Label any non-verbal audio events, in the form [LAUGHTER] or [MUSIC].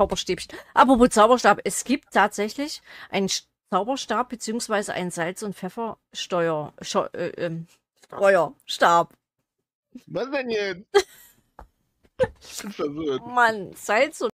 Zauberstäbchen. Apropos Zauberstab, es gibt tatsächlich einen Zauberstab bzw. einen Salz- und Pfeffersteuer. äh, ähm, Steuerstab. Was denn jetzt? [LAUGHS] ich bin verwirrt. Mann, Salz- und